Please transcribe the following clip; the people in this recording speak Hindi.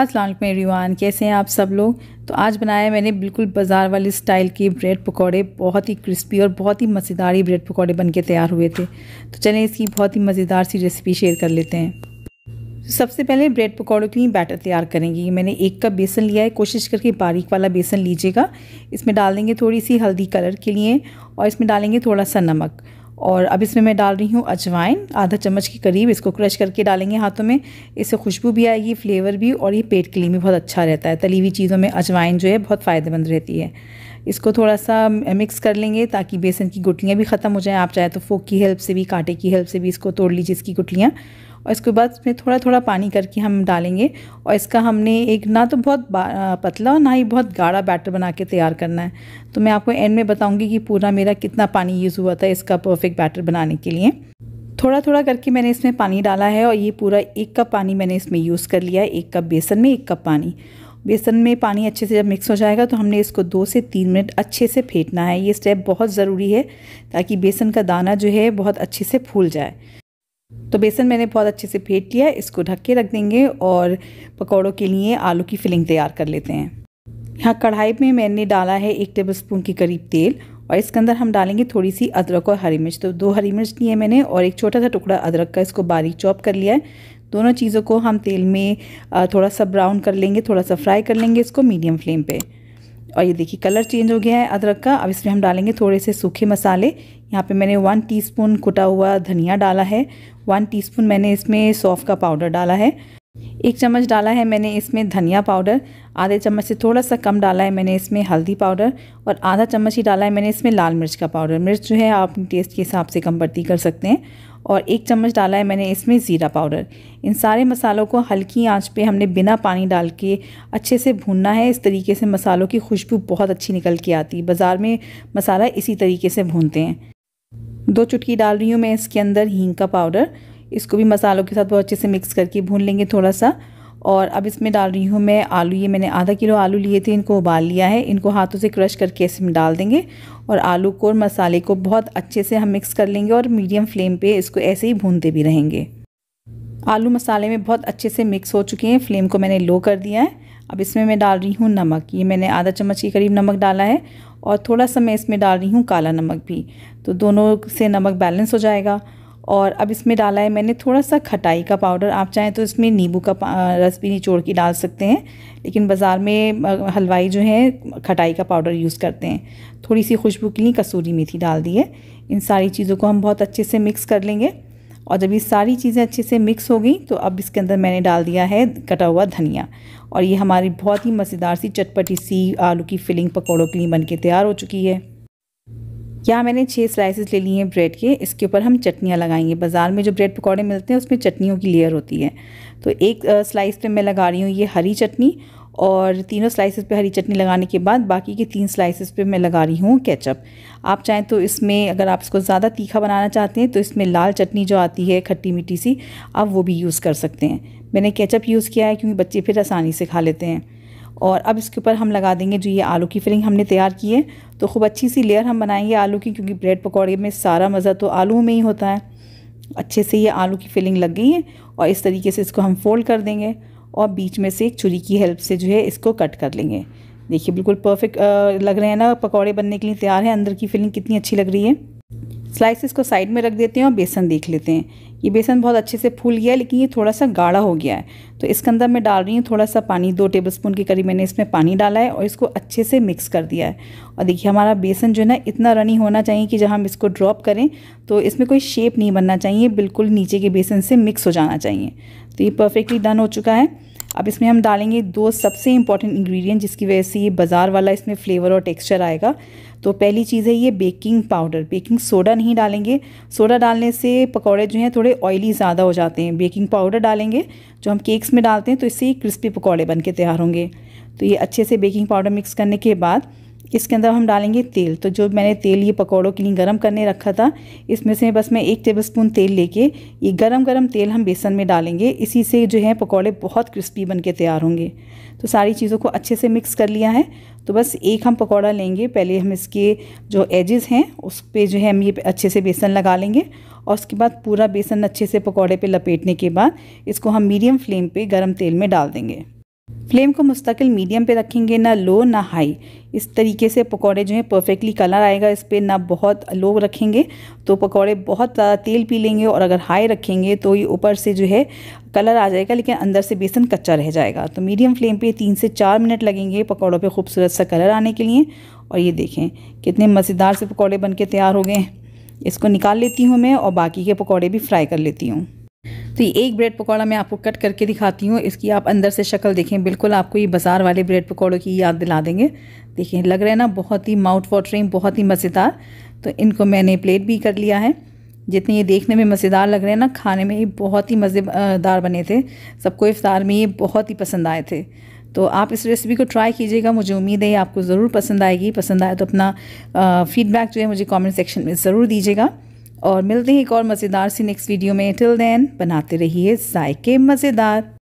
असलम रिवान कैसे हैं आप सब लोग तो आज बनाया मैंने बिल्कुल बाज़ार वाले स्टाइल के ब्रेड पकौड़े बहुत ही क्रिस्पी और बहुत ही मज़ेदारी ब्रेड पकौड़े बन के तैयार हुए थे तो चलें इसकी बहुत ही मज़ेदार सी रेसिपी शेयर कर लेते हैं सबसे पहले ब्रेड पकौड़ों के लिए बैटर तैयार करेंगे मैंने एक कप बेसन लिया है कोशिश करके बारीक वाला बेसन लीजिएगा इसमें डाल देंगे थोड़ी सी हल्दी कलर के लिए और इसमें डालेंगे थोड़ा सा नमक और अब इसमें मैं डाल रही हूँ अजवाइन आधा चम्मच के करीब इसको क्रश करके डालेंगे हाथों में इससे खुशबू भी आएगी फ्लेवर भी और ये पेट के लिए भी बहुत अच्छा रहता है तली हुई चीज़ों में अजवाइन जो है बहुत फ़ायदेमंद रहती है इसको थोड़ा सा मिक्स कर लेंगे ताकि बेसन की गुटलियाँ भी ख़त्म हो जाएँ आप चाहे तो फोक की हेल्प से भी कांटे की हेल्प से भी इसको तोड़ लीजिए इसकी गुटलियाँ और इसके बाद इसमें थोड़ा थोड़ा पानी करके हम डालेंगे और इसका हमने एक ना तो बहुत पतला और ना ही बहुत गाढ़ा बैटर बना के तैयार करना है तो मैं आपको एंड में बताऊँगी कि पूरा मेरा कितना पानी यूज़ हुआ था इसका परफेक्ट बैटर बनाने के लिए थोड़ा थोड़ा करके मैंने इसमें पानी डाला है और ये पूरा एक कप पानी मैंने इसमें यूज़ कर लिया है एक कप बेसन में एक कप पानी बेसन में पानी अच्छे से जब मिक्स हो जाएगा तो हमने इसको दो से तीन मिनट अच्छे से फेंटना है ये स्टेप बहुत ज़रूरी है ताकि बेसन का दाना जो है बहुत अच्छे से फूल जाए तो बेसन मैंने बहुत अच्छे से फेंट लिया है इसको ढक के रख देंगे और पकौड़ों के लिए आलू की फिलिंग तैयार कर लेते हैं यहाँ कढ़ाई में मैंने डाला है एक टेबल स्पून के करीब तेल और इसके अंदर हम डालेंगे थोड़ी सी अदरक और हरी मिर्च तो दो हरी मिर्च लिए मैंने और एक छोटा सा टुकड़ा अदरक का इसको बारीक चॉप कर लिया है दोनों चीज़ों को हम तेल में थोड़ा सा ब्राउन कर लेंगे थोड़ा सा फ्राई कर लेंगे इसको मीडियम फ्लेम पर और ये देखिए कलर चेंज हो गया है अदरक का अब इसमें हम डालेंगे थोड़े से सूखे मसाले यहाँ पे मैंने वन टीस्पून कुटा हुआ धनिया डाला है वन टीस्पून मैंने इसमें सौफ़ का पाउडर डाला है एक चम्मच डाला है मैंने इसमें धनिया पाउडर आधे चम्मच से थोड़ा सा कम डाला है मैंने इसमें हल्दी पाउडर और आधा चम्मच ही डाला है मैंने इसमें लाल मिर्च का पाउडर मिर्च जो है आप अपने टेस्ट के हिसाब से कम बढ़ती कर सकते हैं और एक चम्मच डाला है मैंने इसमें ज़ीरा पाउडर इन सारे मसालों को हल्की आंच पे हमने बिना पानी डाल के अच्छे से भूनना है इस तरीके से मसालों की खुशबू बहुत अच्छी निकल के आती है बाज़ार में मसाला इसी तरीके से भूनते हैं दो चुटकी डाल रही हूँ मैं इसके अंदर हींग का पाउडर इसको भी मसालों के साथ बहुत अच्छे से मिक्स करके भून लेंगे थोड़ा सा और अब इसमें डाल रही हूँ मैं आलू ये मैंने आधा किलो आलू लिए थे इनको उबाल लिया है इनको हाथों से क्रश करके इसमें डाल देंगे और आलू को और मसाले को बहुत अच्छे से हम मिक्स कर लेंगे और मीडियम फ्लेम पे इसको ऐसे ही भूनते भी रहेंगे आलू मसाले में बहुत अच्छे से मिक्स हो चुके हैं फ्लेम को मैंने लो कर दिया है अब इसमें मैं डाल रही हूँ नमक ये मैंने आधा चम्मच के करीब नमक डाला है और थोड़ा सा मैं इसमें डाल रही हूँ काला नमक भी तो दोनों से नमक बैलेंस हो जाएगा और अब इसमें डाला है मैंने थोड़ा सा खटाई का पाउडर आप चाहें तो इसमें नींबू का रस भी निचोड़ के डाल सकते हैं लेकिन बाज़ार में हलवाई जो है खटाई का पाउडर यूज़ करते हैं थोड़ी सी खुशबू के लिए कसूरी मेथी डाल दी है इन सारी चीज़ों को हम बहुत अच्छे से मिक्स कर लेंगे और जब ये सारी चीज़ें अच्छे से मिक्स हो गई तो अब इसके अंदर मैंने डाल दिया है कटा हुआ धनिया और ये हमारी बहुत ही मज़ेदार सी चटपटी सी आलू की फिलिंग पकौड़ों के लिए बन के तैयार हो चुकी है यहाँ मैंने छः स्लाइसेस ले ली हैं ब्रेड के इसके ऊपर हम चटनियाँ लगाएंगे बाज़ार में जो ब्रेड पकौड़े मिलते हैं उसमें चटनियों की लेयर होती है तो एक स्लाइस पे मैं लगा रही हूँ ये हरी चटनी और तीनों स्लाइसेस पे हरी चटनी लगाने के बाद बाकी के तीन स्लाइसेस पे मैं लगा रही हूँ केचप आप चाहें तो इसमें अगर आप इसको ज़्यादा तीखा बनाना चाहते हैं तो इसमें लाल चटनी जो आती है खट्टी मीठी सी आप वो भी यूज़ कर सकते हैं मैंने केचप यूज़ किया है क्योंकि बच्चे फिर आसानी से खा लेते हैं और अब इसके ऊपर हम लगा देंगे जो ये आलू की फिलिंग हमने तैयार की है तो खूब अच्छी सी लेयर हम बनाएंगे आलू की क्योंकि ब्रेड पकौड़े में सारा मज़ा तो आलू में ही होता है अच्छे से ये आलू की फिलिंग लग गई है और इस तरीके से इसको हम फोल्ड कर देंगे और बीच में से एक छुरी की हेल्प से जो है इसको कट कर लेंगे देखिए बिल्कुल परफेक्ट लग रहे हैं ना पकौड़े बनने के लिए तैयार है अंदर की फिलिंग कितनी अच्छी लग रही है स्लाइसिस को साइड में रख देते हैं और बेसन देख लेते हैं ये बेसन बहुत अच्छे से फूल गया है लेकिन ये थोड़ा सा गाढ़ा हो गया है तो इसके अंदर मैं डाल रही हूँ थोड़ा सा पानी दो टेबलस्पून के करीब मैंने इसमें पानी डाला है और इसको अच्छे से मिक्स कर दिया है और देखिए हमारा बेसन जो है ना इतना रनी होना चाहिए कि जब हम इसको ड्रॉप करें तो इसमें कोई शेप नहीं बनना चाहिए बिल्कुल नीचे के बेसन से मिक्स हो जाना चाहिए तो ये परफेक्टली डन हो चुका है अब इसमें हम डालेंगे दो सबसे इंपॉर्टेंट इंग्रेडिएंट जिसकी वजह से ये बाज़ार वाला इसमें फ्लेवर और टेक्सचर आएगा तो पहली चीज़ है ये बेकिंग पाउडर बेकिंग सोडा नहीं डालेंगे सोडा डालने से पकौड़े जो हैं थोड़े ऑयली ज़्यादा हो जाते हैं बेकिंग पाउडर डालेंगे जो हम केक्स में डालते हैं तो इससे क्रिस्पी पकौड़े बन के तैयार होंगे तो ये अच्छे से बेकिंग पाउडर मिक्स करने के बाद इसके अंदर हम डालेंगे तेल तो जो मैंने तेल ये पकौड़ों के लिए गरम करने रखा था इसमें से बस मैं एक टेबलस्पून तेल लेके ये गरम गरम तेल हम बेसन में डालेंगे इसी से जो है पकौड़े बहुत क्रिस्पी बन के तैयार होंगे तो सारी चीज़ों को अच्छे से मिक्स कर लिया है तो बस एक हम पकौड़ा लेंगे पहले हम इसके जो एजेस हैं उस पर जो है हम ये अच्छे से बेसन लगा लेंगे और उसके बाद पूरा बेसन अच्छे से पकौड़े पर लपेटने के बाद इसको हम मीडियम फ्लेम पर गर्म तेल में डाल देंगे फ्लेम को मुस्तकिल मीडियम पे रखेंगे ना लो ना हाई इस तरीके से पकौड़े जो हैं परफेक्टली कलर आएगा इस पर ना बहुत लो रखेंगे तो पकौड़े बहुत ज़्यादा तेल पी लेंगे और अगर हाई रखेंगे तो ये ऊपर से जो है कलर आ जाएगा लेकिन अंदर से बेसन कच्चा रह जाएगा तो मीडियम फ्लेम पे तीन से चार मिनट लगेंगे पकौड़ों पर खूबसूरत सा कलर आने के लिए और ये देखें कितने मज़ेदार से पकौड़े बन तैयार हो गए हैं इसको निकाल लेती हूँ मैं और बाकी के पकौड़े भी फ्राई कर लेती हूँ तो ये एक ब्रेड पकौड़ा मैं आपको कट करके दिखाती हूँ इसकी आप अंदर से शक्ल देखें बिल्कुल आपको ये बाज़ार वाले ब्रेड पकौड़ों की याद दिला देंगे देखिए लग रहा है ना बहुत ही माउथ वाटरिंग बहुत ही मज़ेदार तो इनको मैंने प्लेट भी कर लिया है जितने ये देखने में मज़ेदार लग रहे हैं ना खाने में ये बहुत ही मज़ेदार बने थे सबको इफ्तार में ये बहुत ही पसंद आए थे तो आप इस रेसिपी को ट्राई कीजिएगा मुझे उम्मीद है आपको ज़रूर पसंद आएगी पसंद आए तो अपना फीडबैक जो है मुझे कमेंट सेक्शन में ज़रूर दीजिएगा और मिलते हैं एक और मज़ेदार सी नेक्स्ट वीडियो में टिल देन बनाते रहिए जायके मज़ेदार